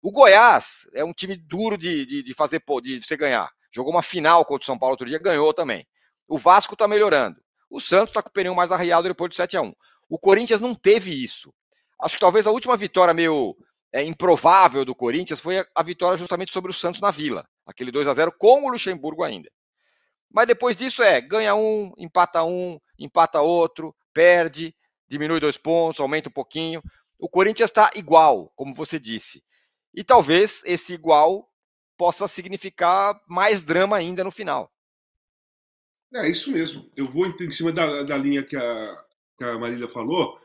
O Goiás é um time duro de, de, de fazer, de, de você ganhar. Jogou uma final contra o São Paulo outro dia, ganhou também. O Vasco está melhorando. O Santos está com o pneu mais arreado depois do 7 a 1 O Corinthians não teve isso. Acho que talvez a última vitória meio é, improvável do Corinthians foi a, a, vitória justamente sobre o Santos na Vila. Aquele 2 a 0 com o Luxemburgo ainda. Mas depois disso é, ganha um, empata um, empata outro, perde, diminui dois pontos, aumenta um pouquinho. O Corinthians está igual, como você disse. E talvez esse igual possa significar mais drama ainda no final. É isso mesmo. Eu vou em cima da, da linha que a, que a Marília falou,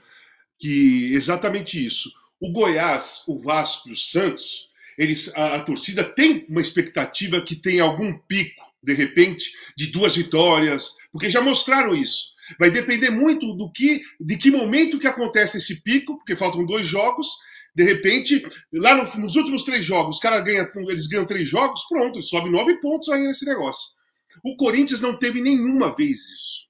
que exatamente isso. O Goiás, o Vasco e o Santos, eles, a, a torcida tem uma expectativa que tem algum pico, de repente, de duas vitórias, porque já mostraram isso. Vai depender muito do que, de que momento que acontece esse pico, porque faltam dois jogos, de repente, lá no, nos últimos três jogos, os caras ganham, eles ganham três jogos, pronto, sobe nove pontos aí nesse negócio. O Corinthians não teve nenhuma vez isso.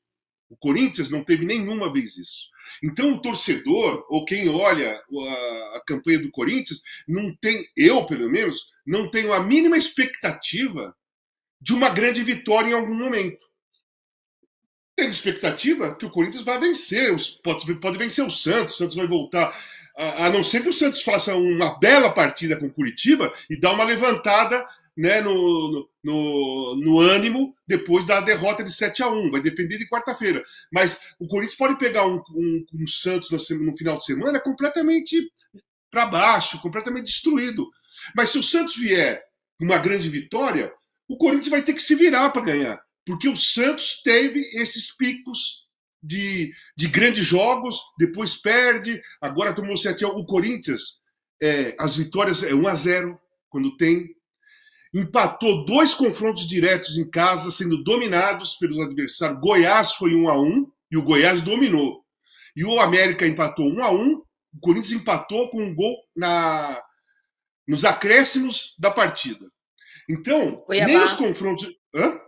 O Corinthians não teve nenhuma vez isso. Então, o torcedor, ou quem olha a, a campanha do Corinthians, não tem, eu pelo menos, não tenho a mínima expectativa de uma grande vitória em algum momento. Tem expectativa que o Corinthians vai vencer, pode, pode vencer o Santos, o Santos vai voltar a, não ser que o Santos faça uma bela partida com o Curitiba e dá uma levantada né, no, no, no, ânimo depois da derrota de 7 a 1 Vai depender de quarta-feira. Mas o Corinthians pode pegar um, um, um Santos no, no, final de semana completamente para baixo, completamente destruído. Mas se o Santos vier uma grande vitória, o Corinthians vai ter que se virar para ganhar. Porque o Santos teve esses picos de, de grandes jogos, depois perde. Agora tomou 7 O Corinthians, é, as vitórias é 1 a 0 quando tem. Empatou dois confrontos diretos em casa, sendo dominados pelos adversários. Goiás foi 1 a 1 e o Goiás dominou. E o América empatou 1 a 1 o Corinthians empatou com um gol na, nos acréscimos da partida. Então, Cuiabá. nem os confrontos. Hã?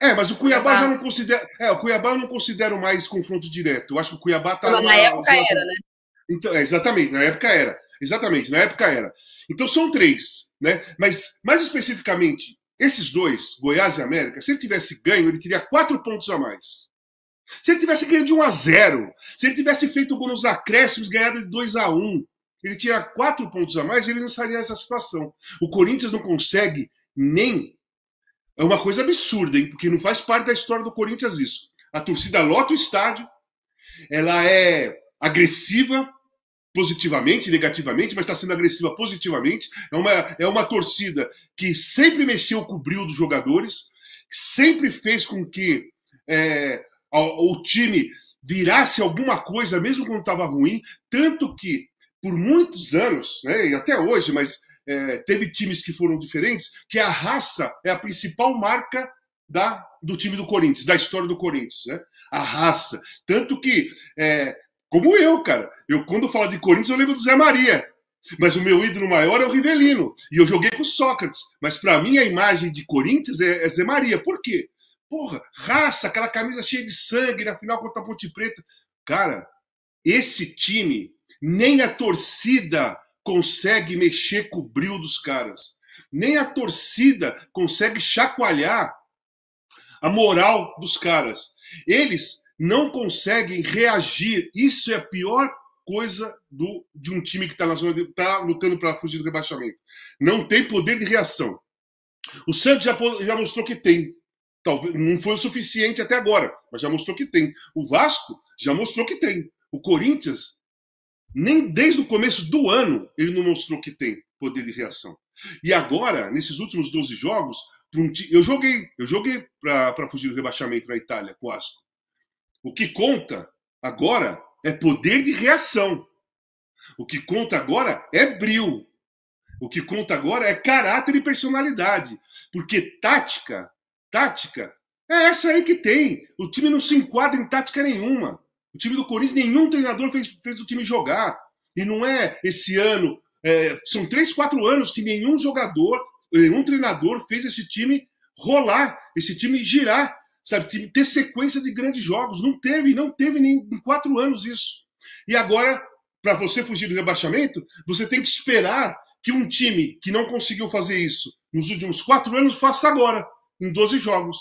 É, mas o Cuiabá, Cuiabá, já não considera. É, o Cuiabá eu não considero mais confronto direto. Eu acho que o Cuiabá tá. Mas na época era, né? Então, é, exatamente, na época era. Exatamente, na época era. Então são três, né? Mas mais especificamente, esses dois, Goiás e América, se ele tivesse ganho, ele teria quatro pontos a mais. Se ele tivesse ganho de 1 a 0, se ele tivesse feito o gol nos acréscimos, ganhado de 2 a 1, ele tinha quatro pontos a mais, ele não estaria nessa situação. O Corinthians não consegue nem é uma coisa absurda, hein? Porque não faz parte da história do Corinthians isso. A torcida lota o estádio, ela é agressiva positivamente, negativamente, mas está sendo agressiva positivamente. É uma, é uma torcida que sempre mexeu com o brilho dos jogadores, sempre fez com que é, o, time virasse alguma coisa, mesmo quando estava ruim, tanto que por muitos anos, né, até hoje, mas é, teve times que foram diferentes, que a raça é a principal marca da, do time do Corinthians, da história do Corinthians, né? A raça. Tanto que, é, como eu, cara, eu quando falo de Corinthians, eu lembro do Zé Maria. Mas o meu ídolo maior é o Rivelino. E eu joguei com o Sócrates. Mas para mim a imagem de Corinthians é, é Zé Maria. Por quê? Porra, raça, aquela camisa cheia de sangue na final contra a Ponte Preta. Cara, esse time, nem a torcida consegue mexer com o brilho dos caras. Nem a torcida consegue chacoalhar a moral dos caras. Eles não conseguem reagir. Isso é a pior coisa do, de um time que está tá lutando para fugir do rebaixamento. Não tem poder de reação. O Santos já, já mostrou que tem. Talvez não foi o suficiente até agora, mas já mostrou que tem. O Vasco já mostrou que tem. O Corinthians nem desde o começo do ano ele não mostrou que tem poder de reação. E agora, nesses últimos 12 jogos, eu joguei, eu joguei para fugir do rebaixamento na Itália com o Asco. O que conta agora é poder de reação. O que conta agora é brilho. O que conta agora é caráter e personalidade. Porque tática, tática, é essa aí que tem. O time não se enquadra em tática nenhuma. O time do Corinthians, nenhum treinador fez, fez o time jogar. E não é esse ano. É, são três, quatro anos que nenhum jogador, nenhum treinador fez esse time rolar, esse time girar, sabe? Ter sequência de grandes jogos. Não teve, não teve nem em quatro anos isso. E agora, para você fugir do rebaixamento, você tem que esperar que um time que não conseguiu fazer isso nos últimos quatro anos faça agora, em 12 jogos.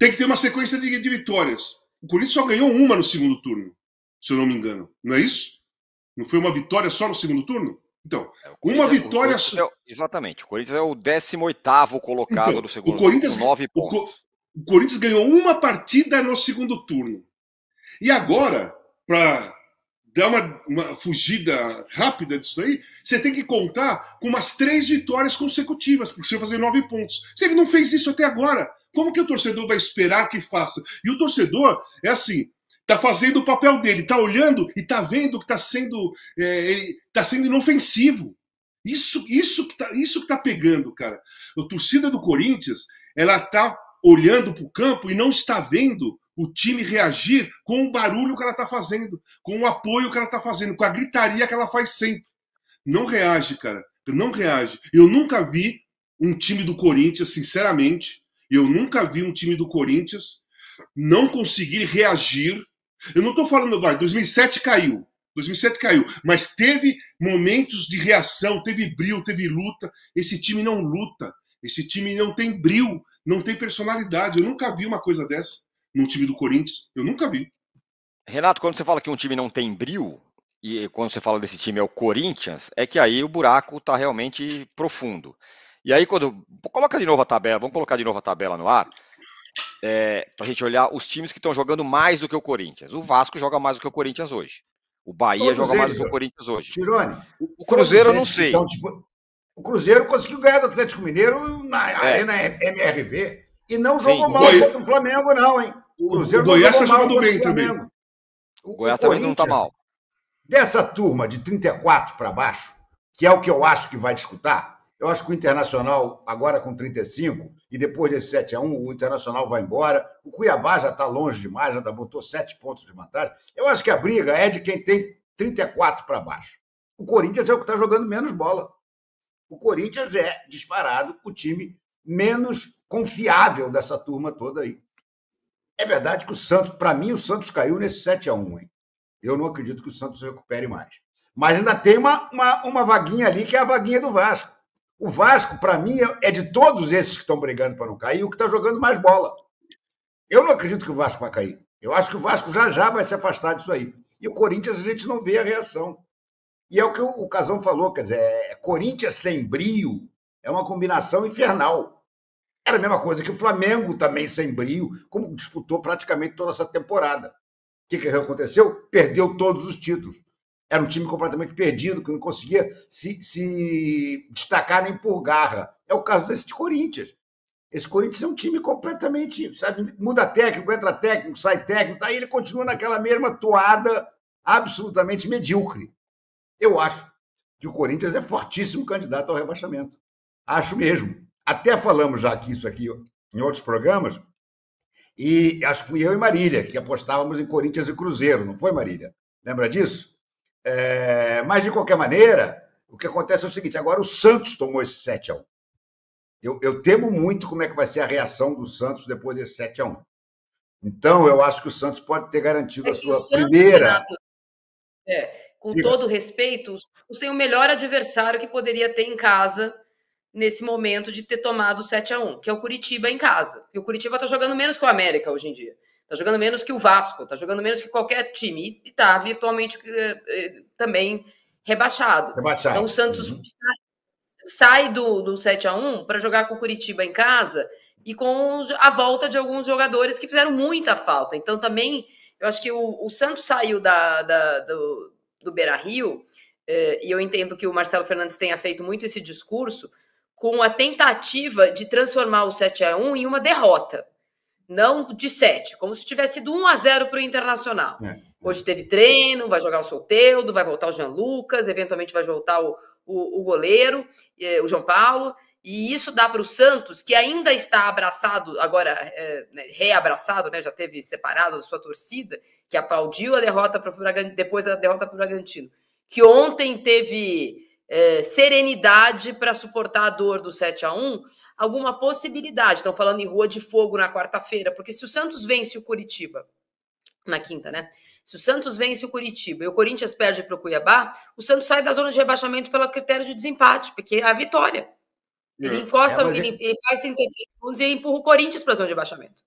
Tem que ter uma sequência de, de vitórias. O Corinthians só ganhou uma no segundo turno, se eu não me engano. Não é isso? Não foi uma vitória só no segundo turno? Então, é, uma é vitória. só? é, exatamente. O Corinthians é o 18 colocado então, do segundo o Corinthians, turno, nove pontos. O, o Corinthians ganhou uma partida no segundo turno. E agora, para dar uma, uma, fugida rápida disso aí, você tem que contar com umas três vitórias consecutivas, porque você vai fazer nove pontos. Você não fez isso até agora, como que o torcedor vai esperar que faça? E o torcedor é assim, tá fazendo o papel dele, tá olhando e tá vendo que tá sendo, é, tá sendo inofensivo. Isso, isso que tá, isso que tá pegando, cara. A torcida do Corinthians, ela tá olhando para o campo e não está vendo o time reagir com o barulho que ela está fazendo, com o apoio que ela está fazendo, com a gritaria que ela faz sempre. Não reage, cara. Não reage. Eu nunca vi um time do Corinthians, sinceramente, eu nunca vi um time do Corinthians não conseguir reagir. Eu não estou falando agora, 2007 caiu. 2007 caiu, mas teve momentos de reação, teve brilho, teve luta. Esse time não luta, esse time não tem brilho, não tem personalidade. Eu nunca vi uma coisa dessa no time do Corinthians, eu nunca vi. Renato, quando você fala que um time não tem brilho, e quando você fala desse time é o Corinthians, é que aí o buraco está realmente profundo. E aí, quando. Coloca de novo a tabela, vamos colocar de novo a tabela no ar. É, para gente olhar os times que estão jogando mais do que o Corinthians. O Vasco joga mais do que o Corinthians hoje. O Bahia Todos joga eles, mais do que o Corinthians hoje. Tirone. O Cruzeiro eu não sei. Então, tipo, o Cruzeiro conseguiu ganhar do Atlético Mineiro na é. Arena MRV. E não jogou Sim. mal Goi... contra o Flamengo, não, hein? O Cruzeiro o Goiás está jogando bem também. O, Goiás também não está mal. Dessa turma de 34 para baixo, que é o que eu acho que vai disputar, eu acho que o Internacional, agora com 35, e depois desse 7 a 1 o Internacional vai embora. O Cuiabá já está longe demais, já tá, botou sete pontos de vantagem. Eu acho que a briga é de quem tem 34 para baixo. O Corinthians é o que está jogando menos bola. O Corinthians é, disparado, o time menos confiável dessa turma toda aí. É verdade que o Santos, para mim, o Santos caiu nesse 7 a 1 hein? Eu não acredito que o Santos recupere mais. Mas ainda tem uma, uma, uma vaguinha ali, que é a vaguinha do Vasco. O Vasco, para mim, é de todos esses que estão brigando para não cair, o que está jogando mais bola. Eu não acredito que o Vasco vai cair. Eu acho que o Vasco já já vai se afastar disso aí. E o Corinthians a gente não vê a reação. E é o que o, Casão falou, quer dizer, é, é, Corinthians sem brio é uma combinação infernal. Era a mesma coisa que o Flamengo também sem brio, como disputou praticamente toda essa temporada. O que, que aconteceu? Perdeu todos os títulos. Era um time completamente perdido, que não conseguia se, se destacar nem por garra. É o caso desse de Corinthians. Esse Corinthians é um time completamente, sabe, muda técnico, entra técnico, sai técnico, aí tá, ele continua naquela mesma toada absolutamente medíocre. Eu acho que o Corinthians é fortíssimo candidato ao rebaixamento. Acho mesmo. Até falamos já aqui isso aqui em outros programas, e acho que fui eu e Marília que apostávamos em Corinthians e Cruzeiro, não foi, Marília? Lembra disso? É, mas, de qualquer maneira, o que acontece é o seguinte: agora o Santos tomou esse 7 a 1 eu, eu temo muito como é que vai ser a reação do Santos depois desse 7 a 1 Então, eu acho que o Santos pode ter garantido é a sua Santos, primeira. é, com Diga. todo respeito, os Santos tem o melhor adversário que poderia ter em casa nesse momento de ter tomado 7 a 1 que é o Curitiba em casa. E o Curitiba está jogando menos que o América hoje em dia. Tá jogando menos que o Vasco, tá jogando menos que qualquer time. E tá virtualmente eh, eh, também rebaixado. rebaixado. Então o Santos uhum. sai, sai do, do 7 a 1 para jogar com o Curitiba em casa e com a volta de alguns jogadores que fizeram muita falta. Então também eu acho que o, o Santos saiu da, da do, do Beira Rio, eh, e eu entendo que o Marcelo Fernandes tenha feito muito esse discurso, com a tentativa de transformar o 7 a 1 em uma derrota não de 7, como se tivesse sido 1 a 0 para o Internacional. É, é. Hoje teve treino, vai jogar o Solteudo, vai voltar o Jean Lucas, eventualmente vai voltar o, o, o goleiro, o João Paulo. E isso dá para o Santos, que ainda está abraçado, agora é, né, reabraçado, né, já teve separado da sua torcida, que aplaudiu a derrota para Bragantino, depois da derrota para o Bragantino, que ontem teve é, serenidade para suportar a dor do 7 a 1 alguma possibilidade. Estão falando em rua de fogo na quarta-feira, porque se o Santos vence o Curitiba, na quinta, né? Se o Santos vence o Curitiba e o Corinthians perde para o Cuiabá, o Santos sai da zona de rebaixamento pelo critério de desempate, porque é a vitória. É, ele encosta, é, ele, é ele, faz 33 pontos e empurra o Corinthians para a zona de rebaixamento.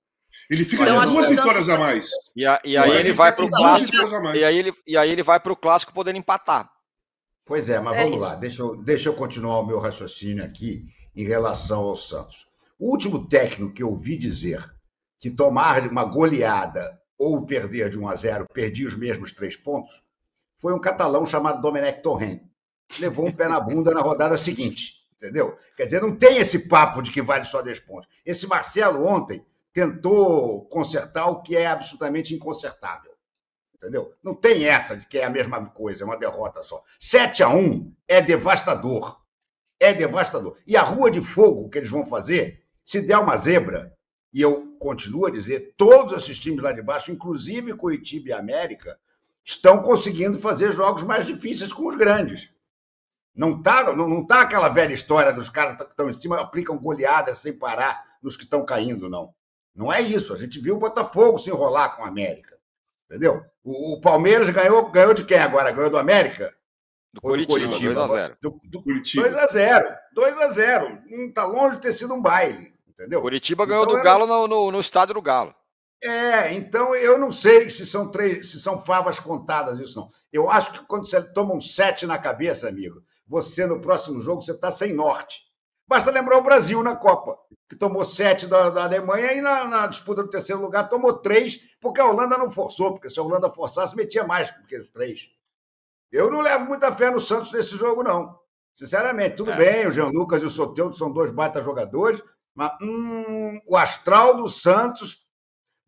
Ele fica então, com duas vitórias a mais. E, a, e aí ele, ele vai para o clássico. E aí ele, e aí ele vai para o clássico podendo empatar. Pois é, mas é vamos isso. lá. Deixa eu, deixa eu continuar o meu raciocínio aqui em relação ao Santos. O último técnico que ouvi dizer que tomar uma goleada ou perder de 1 a 0 perdi os mesmos três pontos foi um catalão chamado Domenech Torrent. Levou um pé na bunda na rodada seguinte, entendeu? Quer dizer, não tem esse papo de que vale só 10 pontos. Esse Marcelo ontem tentou consertar o que é absolutamente inconsertável. Entendeu? Não tem essa de que é a mesma coisa, é uma derrota só. 7 a 1 é devastador é devastador. E a rua de fogo que eles vão fazer, se der uma zebra, e eu continuo a dizer, todos esses times lá de baixo, inclusive Curitiba e América, estão conseguindo fazer jogos mais difíceis com os grandes. Não tá, não, não tá aquela velha história dos caras que estão em cima, aplicam goleadas sem parar nos que estão caindo, não. Não é isso. A gente viu o Botafogo se enrolar com a América. Entendeu? O, o Palmeiras ganhou, ganhou de quem agora? Ganhou do América? Do Curitiba, 2x0. Do, Curitiba. 2x0. 2x0. Não tá longe de ter sido um baile, entendeu? Curitiba ganhou então do Galo no, no, no estádio do Galo. É, então eu não sei se são três, se são favas contadas isso não. Eu acho que quando você toma um sete na cabeça, amigo, você no próximo jogo você está sem norte. Basta lembrar o Brasil na Copa, que tomou sete da, da Alemanha e na, na, disputa do terceiro lugar tomou três, porque a Holanda não forçou, porque se a Holanda forçasse metia mais do que os três. Eu não levo muita fé no Santos nesse jogo, não. Sinceramente, tudo é. bem, o Jean Lucas e o Soteldo são dois baita jogadores, mas hum, o astral do Santos,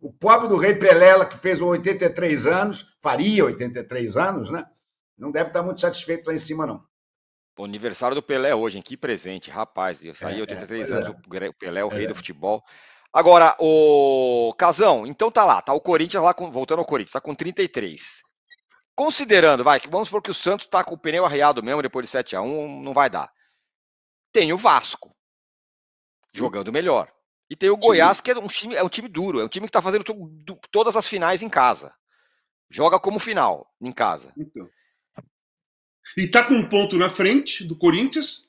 o pobre do Rei Pelela, que fez 83 anos, faria 83 anos, né? Não deve estar muito satisfeito lá em cima, não. O aniversário do Pelé hoje, hein? Que presente, rapaz. Eu saí é, 83 é, anos, é. o Pelé, é o rei é. do futebol. Agora, o Casão, então tá lá, tá o Corinthians lá, com, voltando ao Corinthians, tá com 33. Considerando, vai, que vamos supor que o Santos está com o pneu arreado mesmo depois de 7 a 1 não vai dar. Tem o Vasco jogando melhor. E tem o Goiás, que é um time, é um time duro, é um time que está fazendo todas as finais em casa. Joga como final em casa. Então. E está com um ponto na frente do Corinthians,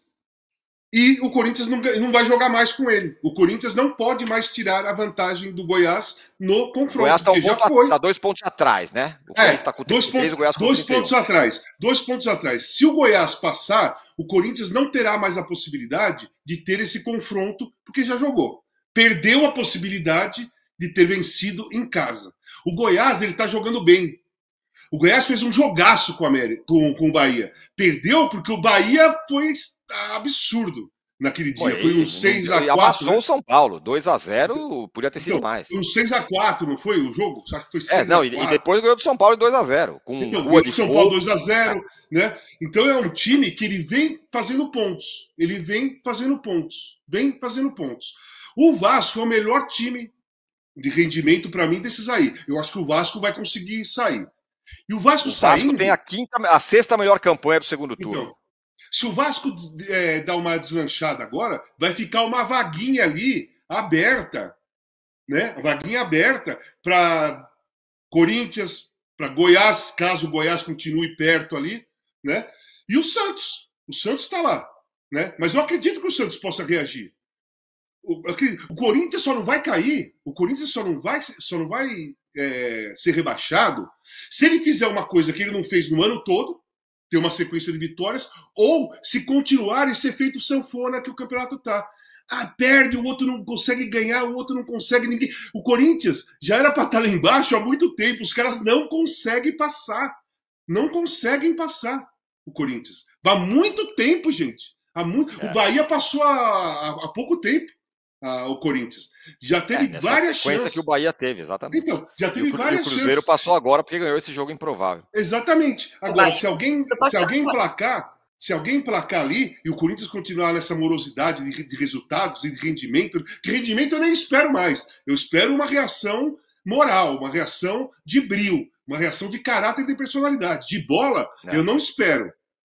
e o Corinthians não, não, vai jogar mais com ele. O Corinthians não pode mais tirar a vantagem do Goiás no confronto. O Goiás está um a, tá dois pontos atrás, né? O Goiás é, está com 33, dois, o Goiás com dois 31. pontos atrás. Dois pontos atrás. Se o Goiás passar, o Corinthians não terá mais a possibilidade de ter esse confronto, porque já jogou. Perdeu a possibilidade de ter vencido em casa. O Goiás ele está jogando bem. O Goiás fez um jogaço com, a América, com, com o Bahia. Perdeu porque o Bahia foi absurdo naquele dia. Foi, foi um 6x4. Amassou né? o São Paulo, 2x0, então, podia ter sido então, mais. Um 6x4, não foi o jogo? Acho que foi 6 é, não, e, e depois ganhou do São Paulo 2x0. Com então, rua de São Paulo 2x0, né? Então é um time que ele vem fazendo pontos. Ele vem fazendo pontos. Vem fazendo pontos. O Vasco é o melhor time de rendimento para mim desses aí. Eu acho que o Vasco vai conseguir sair. E o Vasco, o Vasco saindo... tem a quinta, a sexta melhor campanha do segundo turno. Então, se o Vasco é, dar uma deslanchada agora, vai ficar uma vaguinha ali aberta, né? Vaguinha aberta para Corinthians, para Goiás, caso o Goiás continue perto ali, né? E o Santos, o Santos está lá, né? Mas eu acredito que o Santos possa reagir. O, o Corinthians só não vai cair, o Corinthians só não vai, só não vai é, ser rebaixado se ele fizer uma coisa que ele não fez no ano todo, ter uma sequência de vitórias, ou se continuar e ser feito sanfona que o campeonato tá. Ah, perde, o outro não consegue ganhar, o outro não consegue ninguém. O Corinthians já era para estar tá lá embaixo há muito tempo, os caras não conseguem passar. Não conseguem passar o Corinthians. Há muito tempo, gente. Há muito... É. O Bahia passou há, há pouco tempo o Corinthians. Já é, teve é, várias chances. que o Bahia teve, exatamente. Então, já teve e o, várias O Cruzeiro chances. passou agora porque ganhou esse jogo improvável. Exatamente. Agora, se alguém, se alguém placar, se alguém placar ali e o Corinthians continuar nessa morosidade de, de resultados e de rendimento, que rendimento eu nem espero mais. Eu espero uma reação moral, uma reação de brilho, uma reação de caráter e de personalidade. De bola, é. eu não espero.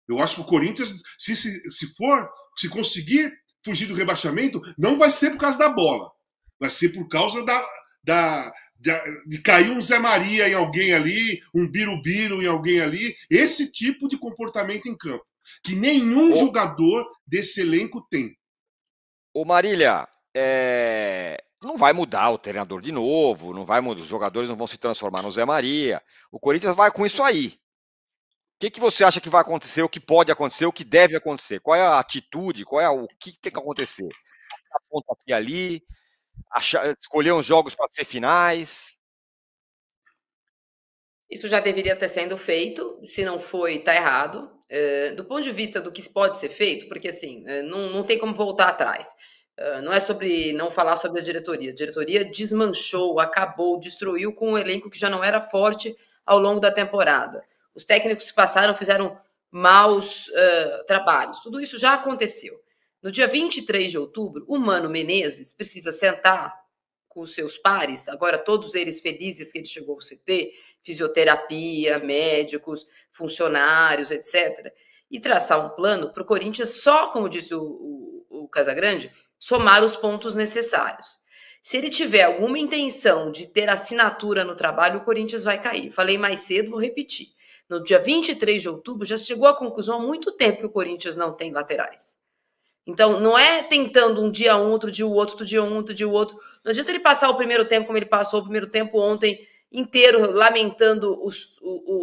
Eu acho que o Corinthians, se, se, se for, se conseguir fugir do rebaixamento não vai ser por causa da bola. Vai ser por causa da, da, da de cair um Zé Maria em alguém ali, um Birubiru em alguém ali. Esse tipo de comportamento em campo. Que nenhum Ô. jogador desse elenco tem. Ô Marília, é, não vai mudar o treinador de novo, não vai mudar, os jogadores não vão se transformar no Zé Maria. O Corinthians vai com isso aí que, que você acha que vai acontecer, o que pode acontecer, o que deve acontecer? Qual é a atitude? Qual é o que, tem que acontecer? Ponto aqui ali, achar, escolher uns jogos para ser finais. Isso já deveria ter sendo feito, se não foi, está errado. É, do ponto de vista do que pode ser feito, porque assim, eh, não, não tem como voltar atrás. É, não é sobre não falar sobre a diretoria. A diretoria desmanchou, acabou, destruiu com um elenco que já não era forte ao longo da temporada os técnicos que passaram, fizeram maus uh, trabalhos. Tudo isso já aconteceu. No dia 23 de outubro, o Mano Menezes precisa sentar com os seus pares, agora todos eles felizes que ele chegou ao CT, fisioterapia, médicos, funcionários, etc., e traçar um plano para o Corinthians só, como disse o, o, o Casagrande, somar os pontos necessários. Se ele tiver alguma intenção de ter assinatura no trabalho, o Corinthians vai cair. Falei mais cedo, vou repetir no dia 23 de outubro, já chegou à conclusão há muito tempo que o Corinthians não tem laterais. Então, não é tentando um dia um, outro dia o outro, outro dia um, outro dia o outro. Não adianta ele passar o primeiro tempo como ele passou o primeiro tempo ontem inteiro, lamentando os, o, o,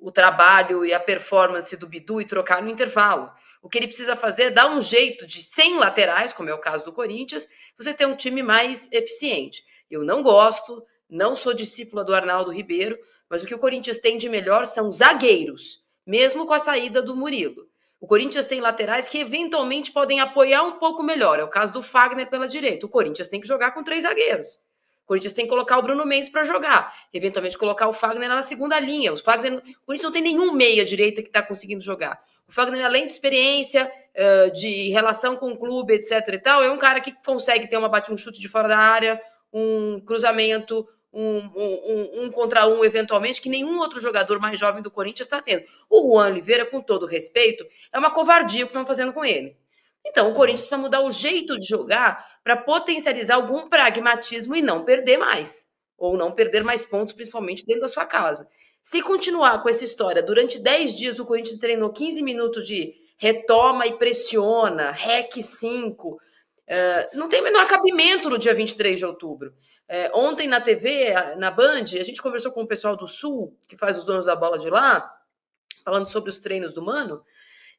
o, o trabalho e a performance do Bidu e trocar no intervalo. O que ele precisa fazer é dar um jeito de, sem laterais, como é o caso do Corinthians, você ter um time mais eficiente. Eu não gosto, não sou discípula do Arnaldo Ribeiro, mas o que o Corinthians tem de melhor são zagueiros, mesmo com a saída do Murilo. O Corinthians tem laterais que eventualmente podem apoiar um pouco melhor. É o caso do Fagner pela direita. O Corinthians tem que jogar com três zagueiros. O Corinthians tem que colocar o Bruno Mendes para jogar, eventualmente colocar o Fagner na segunda linha. O Fagner, o Corinthians não tem nenhum meia direita que está conseguindo jogar. O Fagner, além de experiência, de relação com o clube, etc. e tal, é um cara que consegue ter uma, um chute de fora da área, um cruzamento, um, um, um, contra um, eventualmente, que nenhum outro jogador mais jovem do Corinthians está tendo. O Juan Oliveira, com todo respeito, é uma covardia o que estão fazendo com ele. Então, o Corinthians vai mudar o jeito de jogar para potencializar algum pragmatismo e não perder mais. Ou não perder mais pontos, principalmente dentro da sua casa. Se continuar com essa história, durante 10 dias o Corinthians treinou 15 minutos de retoma e pressiona, REC 5, não tem o menor cabimento no dia 23 de outubro. É, ontem na TV, na Band, a gente conversou com o pessoal do Sul, que faz os donos da bola de lá, falando sobre os treinos do Mano.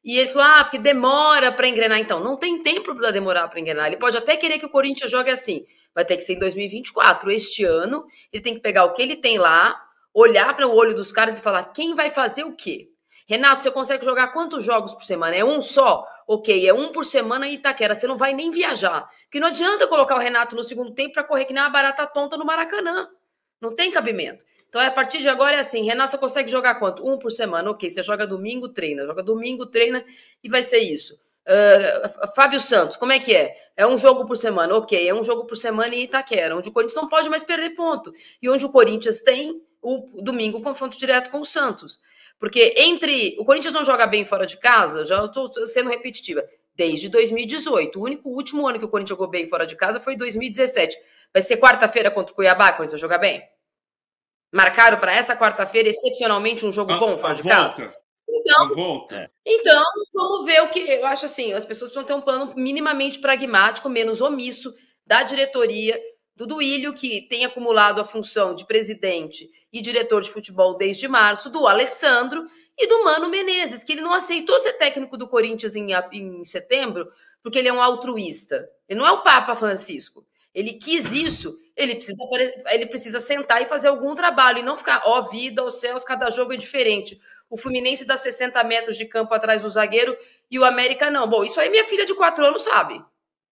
E ele falou: ah, porque demora para engrenar. Então, não tem tempo para demorar para engrenar. Ele pode até querer que o Corinthians jogue assim. Vai ter que ser em 2024. Este ano, ele tem que pegar o que ele tem lá, olhar para o olho dos caras e falar: quem vai fazer o quê? Renato, você consegue jogar quantos jogos por semana? É um só? ok, é um por semana em Itaquera, você não vai nem viajar. Porque não adianta colocar o Renato no segundo tempo para correr que nem uma barata tonta no Maracanã. Não tem cabimento. Então, é, a partir de agora é assim: Renato, você consegue jogar quanto? Um por semana, ok. Você joga domingo, treina, joga domingo, treina e vai ser isso. Uh, Fábio Santos, como é que é? É um jogo por semana, ok. É um jogo por semana em Itaquera, onde o Corinthians não pode mais perder ponto. E onde o Corinthians tem o domingo confronto direto com o Santos. Porque entre. O Corinthians não joga bem fora de casa, já estou sendo repetitiva. Desde 2018. O único último ano que o Corinthians jogou bem fora de casa foi 2017. Vai ser quarta-feira contra o Cuiabá, o Corinthians vai jogar bem? Marcaram para essa quarta-feira, excepcionalmente, um jogo a, bom fora de volta. casa? Então, é. então, vamos ver o que. Eu acho assim, as pessoas precisam ter um plano minimamente pragmático, menos omisso, da diretoria, do Duílio, que tem acumulado a função de presidente e diretor de futebol desde março, do Alessandro e do Mano Menezes, que ele não aceitou ser técnico do Corinthians em, em setembro, porque ele é um altruísta. Ele não é o Papa Francisco. Ele quis isso, ele precisa, ele precisa sentar e fazer algum trabalho, e não ficar, ó, oh, vida aos céus, cada jogo é diferente. O Fluminense dá 60 metros de campo atrás do zagueiro e o América não. Bom, isso aí minha filha de 4 anos sabe.